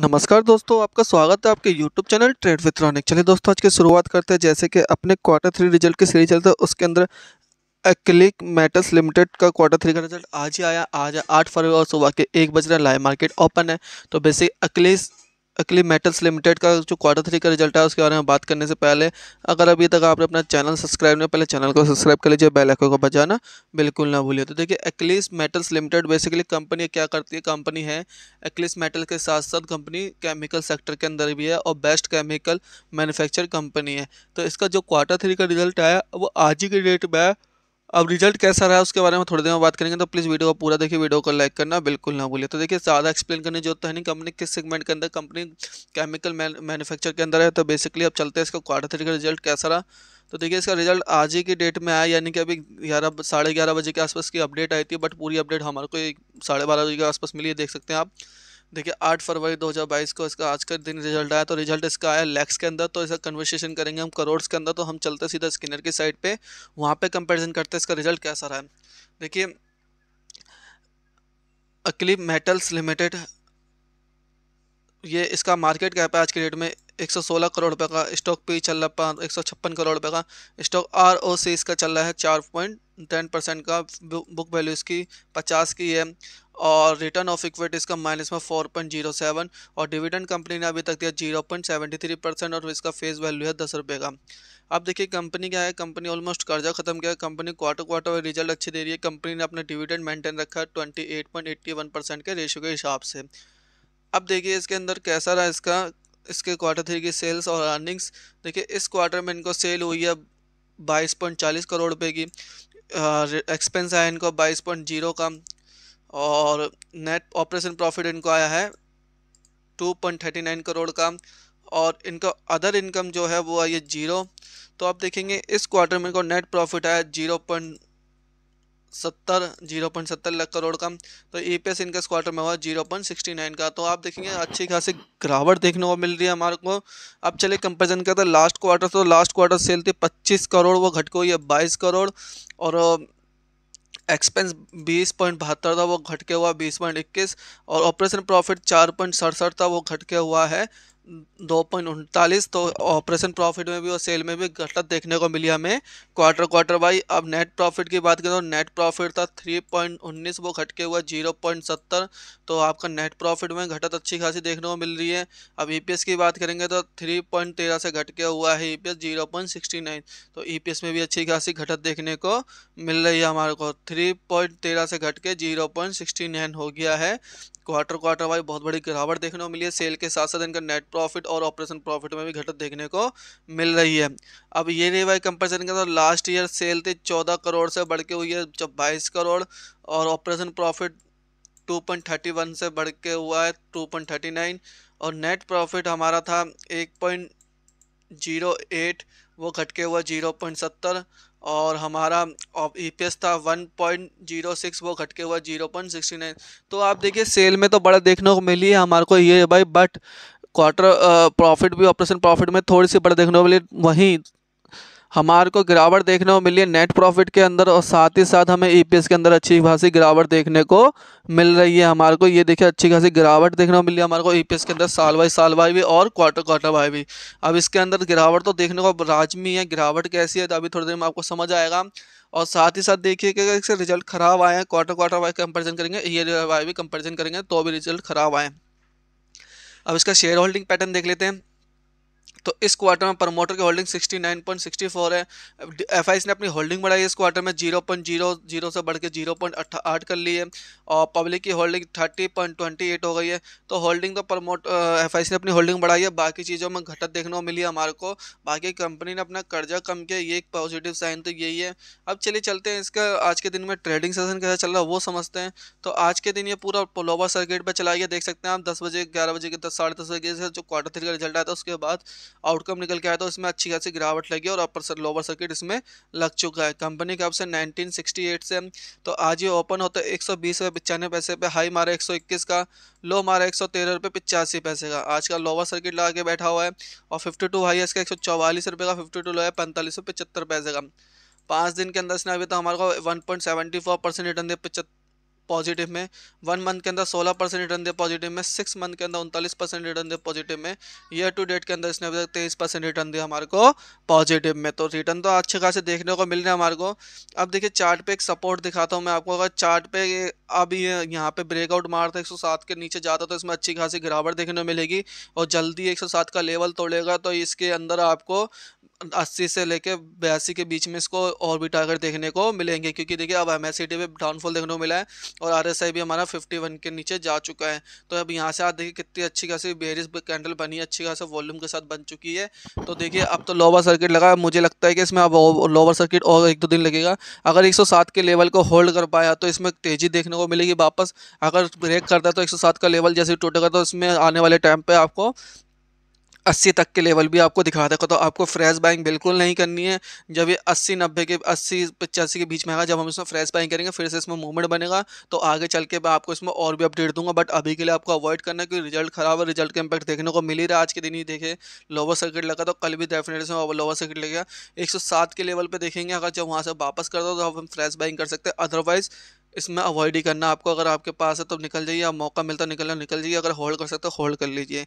नमस्कार दोस्तों आपका स्वागत है आपके यूट्यूब चैनल ट्रेड विथ्रॉनिक चलिए दोस्तों आज की शुरुआत करते हैं जैसे कि अपने क्वार्टर थ्री रिजल्ट की सीरीज चलते हैं उसके अंदर एक्लिक मेटल्स लिमिटेड का क्वार्टर थ्री का रिजल्ट आज ही आया आज आठ फरवरी और सुबह के एक बज रहा लाइव मार्केट ओपन है तो बेसिक अखिलेश अकली मेटल्स लिमिटेड का जो क्वार्टर थ्री का रिजल्ट है उसके बारे में बात करने से पहले अगर अभी तक आपने अपना चैनल सब्सक्राइब नहीं पहले चैनल को सब्सक्राइब कर लीजिए बेल आइकन को बजाना बिल्कुल ना भूलिए तो देखिए एक्लिस मेटल्स लिमिटेड बेसिकली कंपनी क्या करती है कंपनी है एक्लिस मेटल के साथ साथ कंपनी केमिकल सेक्टर के अंदर भी है और बेस्ट केमिकल मैनुफैक्चर कंपनी है तो इसका जो क्वार्टर थ्री का रिजल्ट आया वो आज ही के डेट में है अब रिजल्ट कैसा रहा उसके बारे में थोड़ी देर में बात करेंगे तो प्लीज़ वीडियो को पूरा देखिए वीडियो को लाइक करना बिल्कुल ना भूलिए तो देखिए ज़्यादा एक्सप्लेन करने जरूरत तो है नहीं कंपनी किस सेगमेंट के अंदर कंपनी केमिकल मैन्युफैक्चर के अंदर है तो बेसिकली अब चलते हैं इसका क्वार्टर थ्री का रिजल्ट कैसा रहा तो देखिए इसका रिजल्ट आज ही की डेट में आया यानी कि अभी ग्यारह साढ़े ग्यारह बजे के आसपास की अपडेट आई थी बट पूरी अपडेट हमारे को साढ़े बारह बजे के आसपास मिली है देख सकते हैं आप देखिए आठ फरवरी 2022 को इसका आज का दिन रिजल्ट आया तो रिजल्ट इसका आया लैक्स के अंदर तो इसका कन्वर्सेशन करेंगे हम करोड़ के अंदर तो हम चलते सीधा स्किनर की साइड पर वहाँ पर कंपेरिजन करते हैं इसका रिजल्ट कैसा रहा है देखिए अक्लिप मेटल्स लिमिटेड ये इसका मार्केट कैप है आज के डेट में 116 करोड़ रुपये का स्टॉक पी चल रहा है एक करोड़ रुपये का स्टॉक आर ओ सी इसका चल रहा है चार पॉइंट टेन परसेंट का बुक वैल्यू इसकी पचास की है और रिटर्न ऑफ इक्विटी इसका माइनस में फोर पॉइंट जीरो सेवन और डिविडेंड कंपनी ने अभी तक दिया zero point seventy three percent और इसका फेस वैल्यू है दस रुपये का अब देखिए कंपनी क्या है कंपनी ऑलमोस्ट कर्जा खत्म किया है कंपनी क्वार्टर क्वार्टर में रिजल्ट अच्छी दे रही है कंपनी ने अपना डिविडेंड मेंटेन रखा है twenty eight point eighty one percent के रेशियो के हिसाब से अब देखिए इसके अंदर कैसा रहा इसका इसके क्वार्टर थ्री की सेल्स और अर्निंग्स देखिए इस क्वार्टर में इनको सेल हुई है बाईस पॉइंट चालीस करोड़ रुपये की एक्सपेंस आया इनको बाईस पॉइंट जीरो का और नेट ऑपरेशन प्रॉफिट इनको आया है two point thirty nine crore का और इनका अदर इनकम जो है वो आई है जीरो तो आप देखेंगे इस क्वार्टर में इनको नेट प्रॉफिट आया जीरो पॉइंट सत्तर जीरो पॉइंट सत्तर लाख करोड़ का तो ई पी एस इनका इस क्वार्टर में हुआ जीरो पॉइंट सिक्सटी नाइन का तो आप देखेंगे अच्छी खासी गिरावट देखने को मिल रही है हमारे को अब चले कंपेरिजन करते हैं लास्ट क्वार्टर तो लास्ट क्वार्टर सेल थी पच्चीस करोड़ वो घट के हुई है बाईस करोड़ और एक्सपेंस बीस पॉइंट बहत्तर था वो घट के हुआ बीस पॉइंट इक्कीस और ऑपरेशन प्रॉफिट चार पॉइंट सड़सठ था वो घट के हुआ है दो पॉइंट उनतालीस तो ऑपरेशन प्रॉफिट में भी और सेल में भी घटत देखने को मिली हमें क्वार्टर क्वार्टर वाई अब नेट प्रॉफिट की बात करें तो नेट प्रॉफिट था थ्री पॉइंट उन्नीस वो घट के हुआ जीरो पॉइंट सत्तर तो आपका नेट प्रॉफिट में घटत अच्छी खासी देखने को मिल रही है अब ई e की बात करेंगे तो थ्री पॉइंट तेरह से घट के हुआ है E P S zero point sixty nine तो ई पी एस में भी अच्छी खासी घटत देखने को मिल रही है हमारे को थ्री पॉइंट तेरह से घट के जीरो पॉइंट सिक्सटी नाइन हो गया है क्वार्टर क्वार्टर वाइज बहुत बड़ी गिरावट देखने को मिली है सेल के साथ साथ इनका नेट प्रॉफिट और ऑपरेशन प्रॉफिट में भी घटत देखने को मिल रही है अब ये रही वाई कंपेरिजन के तो लास्ट ईयर सेल थे चौदह करोड़ से बढ़ के हुई है जब बाईस करोड़ और ऑपरेशन प्रॉफिट 2.31 से बढ़ के हुआ है 2.39 और नेट प्रॉफिट हमारा था 1.08 वो घट के हुआ जीरो पॉइंट सत्तर और हमारा ई पी एस था वन पॉइंट जीरो सिक्स वो घट के हुआ जीरो पॉइंट सिक्सटी नाइन तो आप देखिए सेल में तो बड़ा देखने को मिली है हमारे को ये भाई बट क्वार्टर प्रॉफिट भी ऑपरेशन प्रॉफिट में थोड़ी सी बड़ा देखने को मिली वहीं हमारे को गिरावट देखने को मिली है नेट प्रॉफिट के अंदर और साथ ही साथ हमें ईपीएस e के अंदर अच्छी खासी गिरावट देखने को मिल रही है हमारे को ये देखिए अच्छी खासी गिरावट देखने को मिली है हमारे को ईपीएस e के अंदर साल बाई साल बाई भी और क्वार्टर क्वार्टर वाई भी अब इसके अंदर गिरावट तो देखने को लाजमी है गिरावट कैसी है तो अभी थोड़ी देर में आपको समझ आएगा और साथ ही साथ देखिए कि इससे रिजल्ट खराब आए हैं क्वार्टर क्वार्टर वाई कंपेरिजन करेंगे ईयर वाई भी कंपेरिजन करेंगे तो भी रिजल्ट खराब आए अब इसका शेयर होल्डिंग पैटर्न देख लेते हैं तो इस क्वार्टर में प्रमोटर की होल्डिंग 69.64 है एफ ने अपनी होल्डिंग बढ़ाई इस क्वार्टर में 0.00 से बढ़ के जीरो कर ली है और पब्लिक की होल्डिंग 30.28 हो गई है तो होल्डिंग तो प्रमोट एफ ने अपनी होल्डिंग बढ़ाई है बाकी चीज़ों में घटत देखने को मिली हमारे को बाकी कंपनी ने अपना कर्जा कम किया ये एक पॉजिटिव साइन तो यही है अब चलिए चलते हैं इसका आज के दिन में ट्रेडिंग सेशन कैसा चल रहा है वो समझते हैं तो आज के दिन ये पूरा लोवर सर्किट पर चला गया देख सकते हैं आप दस बजे ग्यारह बजे के दस साढ़े दस बजे से जो क्वार्टर थ्री का रिजल्ट आया था उसके बाद आउटकम निकल के आया था इसमें अच्छी खासी गिरावट लगी और अपर सर लोअर सर्किट इसमें लग चुका है कंपनी का ऑप्शन 1968 से तो आज ये ओपन होता है एक सौ बीस पचानवे पैसे पे हाई मारा एक सौ इक्कीस का लो मारा एक सौ तेरह रुपये पिचासी पैसे का आज का लोअर सर्किट लगा के बैठा हुआ है और फिफ्टी टू हाई इसका एक सौ चौवालीस रुपये का फिफ्टी टू लो है पैंतालीस सौ पचहत्तर पैसे का पाँच दिन के अंदर इसने अभी तक हमारे को one point seventy four percent return दिया पचहत्तर पॉजिटिव में वन मंथ के अंदर सोलह परसेंट रिटर्न दिया पॉजिटिव में सिक्स मंथ के अंदर उनतालीस परसेंट रिटर्न दिया पॉजिटिव में ईयर टू डेट के अंदर इसने अभी तक तेईस परसेंट रिटर्न दिया हमारे को पॉजिटिव में तो रिटर्न तो अच्छे खासे देखने को मिल रहे हैं हमारे को अब देखिए चार्ट पे एक सपोर्ट दिखाता हूँ मैं आपको अगर चार्ट पे अब यहाँ पे ब्रेकआउट मारता है एक के नीचे जाता तो इसमें अच्छी खासी गिरावट देखने को मिलेगी और जल्दी एक का लेवल तोड़ेगा तो इसके अंदर आपको अस्सी से लेके बयासी के बीच में इसको और भी टारगेट देखने को मिलेंगे क्योंकि देखिए अब एम एस पे डाउनफॉल देखने को मिला है और आर एस आई भी हमारा फिफ्टी वन के नीचे जा चुका है तो अब यहाँ से आप देखिए कितनी अच्छी खासी बेरिस कैंडल बनी अच्छी खासा वॉल्यूम के साथ बन चुकी है तो देखिए अब तो लोअर सर्किट लगा मुझे लगता है कि इसमें अब लोअर सर्किट और एक दो दिन लगेगा अगर एक के लेवल को होल्ड कर पाया तो इसमें तेज़ी देखने को मिलेगी वापस अगर ब्रेक करता है तो एक का लेवल जैसे टूटेगा तो इसमें आने वाले टाइम पर आपको अस्सी तक के लेवल भी आपको दिखा देगा तो आपको फ्रेश बाइंग बिल्कुल नहीं करनी है जब ये अस्सी नब्बे के अस्सी पचासी के बीच में आएगा जब हम इसमें फ्रेश बाइंग करेंगे फिर से इसमें मूवमेंट बनेगा तो आगे चल के मैं आपको इसमें और भी अपडेट दूंगा बट अभी के लिए आपको अवॉइड करना है क्योंकि रिजल्ट खराब है रिजल्ट का इंपैक्ट देखने को मिल ही रहा आज के दिन ही देखे लोअर सर्किट लगा तो कल भी डेफिनेटली लोअर सर्किट लगेगा एक के लेवल पर देखेंगे अगर जब वहाँ से वापस कर दो तो हम फ्रेश बाइंग कर सकते हैं अदरवाइज़ इसमें अवॉइड ही करना आपको अगर आपके पास है तो निकल जाइए आप मौका मिलता निकलना निकल जाइए अगर होल्ड कर सकते हो होल्ड कर लीजिए